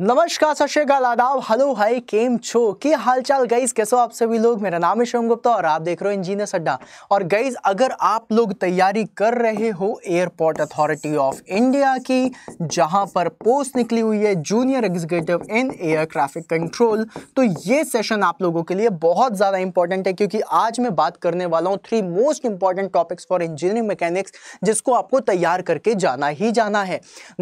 नमस्कार सत श्रीकाल आदाब हेलो हाय केम छो की चाल गाइज कैसे हो आप सभी लोग मेरा नाम है शिवम गुप्ता और आप देख रहे हो इंजीनियर अड्डा और गाइज अगर आप लोग तैयारी कर रहे हो एयरपोर्ट अथॉरिटी ऑफ इंडिया की जहां पर पोस्ट निकली हुई है junior executive in air traffic control तो ये सेशन आप लोगों के लिए बहुत ज़्यादा इंपॉर्टेंट है क्योंकि आज मैं बात करने वाला हूँ three most important topics for engineering mechanics जिसको आपको तैयार करके जाना ही जाना है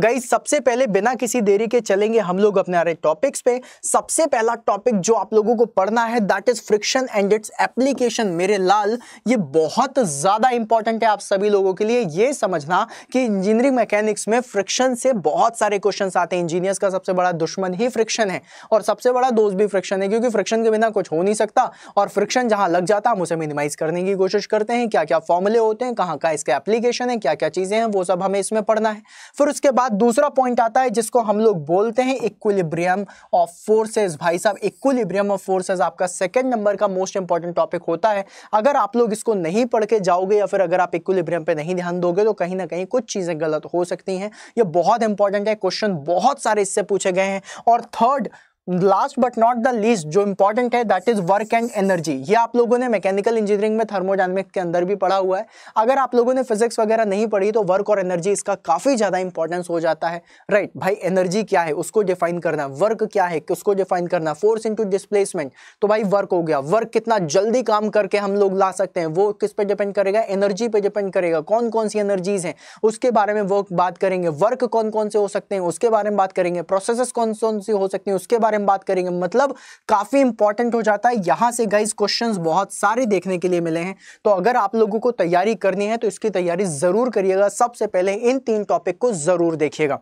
गईज सबसे पहले बिना किसी देरी के चलेंगे हम लोग लोग अपने आ रहे टॉपिक्स पे सबसे पहला टॉपिक जो आप लोगों को पढ़ना है that is friction and its application मेरे लाल ये बहुत ज़्यादा इंपॉर्टेंट है आप सभी लोगों के लिए ये समझना कि इंजीनियरिंग मैकेनिक्स में फ्रिक्शन से बहुत सारे क्वेश्चन आते हैं इंजीनियर्स का सबसे बड़ा दुश्मन ही फ्रिक्शन है और सबसे बड़ा दोस्त भी फ्रिक्शन है क्योंकि फ्रिक्शन के बिना कुछ हो नहीं सकता और फ्रिक्शन जहां लग जाता है हम उसे मिनिमाइज करने की कोशिश करते हैं क्या क्या फॉर्मुले होते हैं कहाँ का इसका एप्लीकेशन है क्या क्या चीज़ें हैं वो सब हमें इसमें पढ़ना है फिर उसके बाद दूसरा पॉइंट आता है जिसको हम लोग बोलते हैं इक्विलिब्रियम ऑफ फोर्सेस भाई साहब इक्विलिब्रियम ऑफ फोर्सेस आपका सेकेंड नंबर का मोस्ट इंपॉर्टेंट टॉपिक होता है अगर आप लोग इसको नहीं पढ़ के जाओगे या फिर अगर आप इक्विलिब्रियम पे नहीं ध्यान दोगे तो कहीं ना कहीं कुछ चीज़ें गलत हो सकती हैं ये बहुत इंपॉर्टेंट है क्वेश्चन बहुत सारे इससे पूछे गए हैं और third last but not the least जो इंपॉर्टेंट है that is work and energy ये आप लोगों ने मैकेनिकल इंजीनियरिंग में थर्मोडाइनमिक्स के अंदर भी पढ़ा हुआ है अगर आप लोगों ने फिजिक्स वगैरह नहीं पढ़ी तो वर्क और एनर्जी इसका काफ़ी ज़्यादा इंपॉर्टेंस हो जाता है राइट right, भाई एनर्जी क्या है उसको डिफाइन करना वर्क क्या है उसको डिफाइन करना फोर्स इंटू डिस्प्लेसमेंट तो भाई वर्क हो गया वर्क कितना जल्दी काम करके हम लोग ला सकते हैं वो किस पे डिपेंड करेगा एनर्जी पे डिपेंड करेगा कौन कौन सी एनर्जीज हैं उसके बारे में वर्क बात करेंगे वर्क कौन कौन से हो सकते हैं उसके बारे में बात करेंगे प्रोसेस कौन कौन सी हो सकती हैं उसके बारे बारे में बात करेंगे मतलब काफ़ी इंपॉर्टेंट हो जाता है यहां से गाइज क्वेश्चन बहुत सारे देखने के लिए मिले हैं तो अगर आप लोगों को तैयारी करनी है तो इसकी तैयारी ज़रूर करिएगा सबसे पहले इन तीन टॉपिक को ज़रूर देखिएगा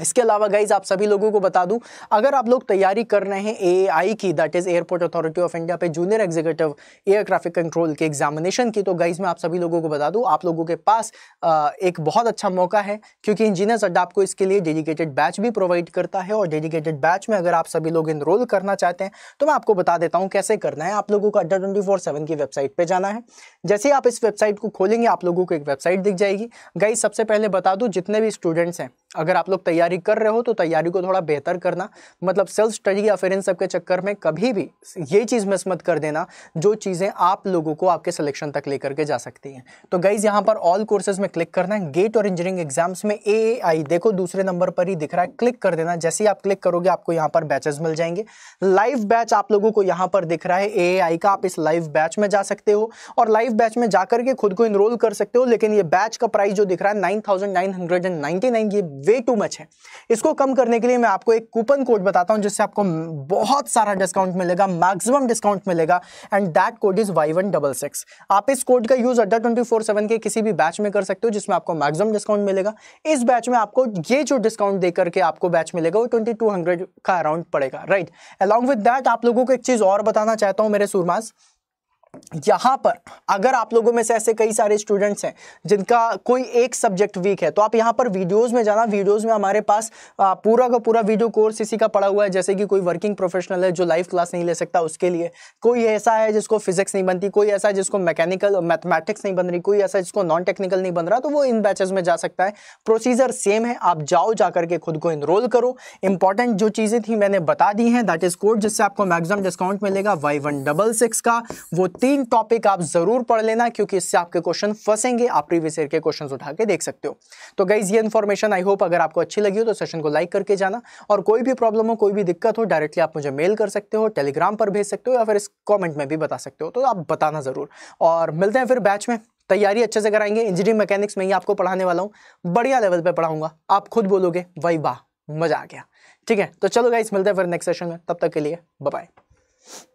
इसके अलावा गाइज आप सभी लोगों को बता दूं अगर आप लोग तैयारी कर रहे हैं ए की that is airport authority of India पे junior executive air traffic control के एग्जामिनेशन की तो गाइज मैं आप सभी लोगों को बता दूं आप लोगों के पास आ, एक बहुत अच्छा मौका है क्योंकि इंजीनियर्स अड्डा आपको इसके लिए डेडिकेटेड बैच भी प्रोवाइड करता है और डेडिकेटेड बैच में अगर आप सभी लोग इनरोल करना चाहते हैं तो मैं आपको बता देता हूँ कैसे करना है आप लोगों को अड्डा ट्वेंटी की वेबसाइट पर जाना है जैसे आप इस वेबसाइट को खोलेंगे आप लोगों को एक वेबसाइट दिख जाएगी गाइज सबसे पहले बता दूँ जितने भी स्टूडेंट्स हैं अगर आप लोग तैयारी कर रहे हो तो तैयारी को थोड़ा बेहतर करना मतलब सेल्फ स्टडी या अफेरेंस सबके चक्कर में कभी भी ये चीज़ मिस मत कर देना जो चीज़ें आप लोगों को आपके सिलेक्शन तक लेकर के जा सकती हैं तो गाइज यहाँ पर ऑल कोर्सेज में क्लिक करना है गेट और इंजीनियरिंग एग्जाम्स में ए आई देखो दूसरे नंबर पर ही दिख रहा है क्लिक कर देना जैसे ही आप क्लिक करोगे आपको यहाँ पर बैचेज मिल जाएंगे लाइव बैच आप लोगों को यहाँ पर दिख रहा है ए आई का आप इस लाइव बैच में जा सकते हो और लाइव बैच में जाकर के खुद को इनरोल कर सकते हो लेकिन ये बैच का प्राइस जो दिख रहा है nine thousand nine hundred and nine ये वे टू मच है इसको कम करने के लिए मैं आपको एक कूपन कोड बताता हूं जिससे आपको बहुत सारा डिस्काउंट मिलेगा मैक्सिमम डिस्काउंट मिलेगा and that code is Y one double six आप इस कोड का यूज़ अड्डा ट्वेंटी फोर सेवन के किसी भी बैच में कर सकते हो जिसमें आपको मैक्सिमम डिस्काउंट मिलेगा इस बैच में आपको ये जो डिस्काउंट दे करके आपको बैच मिलेगा वो ट्वेंटी टू हंड्रेड का अराउंड पड़ेगा राइट अलॉन्ग विद डैट आप लोगों को एक चीज़ और बताना चाहता हूँ मेरे सुरमास यहाँ पर अगर आप लोगों में से ऐसे कई सारे स्टूडेंट्स हैं जिनका कोई एक सब्जेक्ट वीक है तो आप यहाँ पर वीडियोस में जाना वीडियोस में हमारे पास पूरा का पूरा वीडियो कोर्स इसी का पड़ा हुआ है जैसे कि कोई वर्किंग प्रोफेशनल है जो लाइव क्लास नहीं ले सकता उसके लिए कोई ऐसा है जिसको फिजिक्स नहीं बनती कोई ऐसा है जिसको मैकेनिकल मैथमेटिक्स नहीं बन रही कोई ऐसा जिसको नॉन टेक्निकल नहीं बन रहा तो वो इन बैचेज में जा सकता है प्रोसीजर सेम है आप जाओ जा करके खुद को इनरोल करो इंपॉर्टेंट जो चीज़ें थी मैंने बता दी हैं दैट इज कोड जिससे आपको मैक्सिमम डिस्काउंट मिलेगा वाई वन डबल सिक्स का वो तीन टॉपिक आप जरूर पढ़ लेना क्योंकि इससे आपके क्वेश्चन फंसेंगे आप प्रीवियस ईयर के क्वेश्चन उठा के देख सकते हो तो गाइज ये इन्फॉर्मेशन आई होप अगर आपको अच्छी लगी हो तो सेशन को लाइक करके जाना और कोई भी प्रॉब्लम हो कोई भी दिक्कत हो डायरेक्टली आप मुझे मेल कर सकते हो टेलीग्राम पर भेज सकते हो या फिर इस कॉमेंट में भी बता सकते हो तो आप बताना ज़रूर और मिलते हैं फिर बैच में तैयारी अच्छे से कराएंगे इंजीनियरिंग मैकेनिक्स में ही आपको पढ़ाने वाला हूँ बढ़िया लेवल पर पढ़ाऊंगा आप खुद बोलोगे वही वाह मज़ा आ गया ठीक है तो चलो गाइज मिलते हैं फिर नेक्स्ट सेशन में तब तक के लिए बाय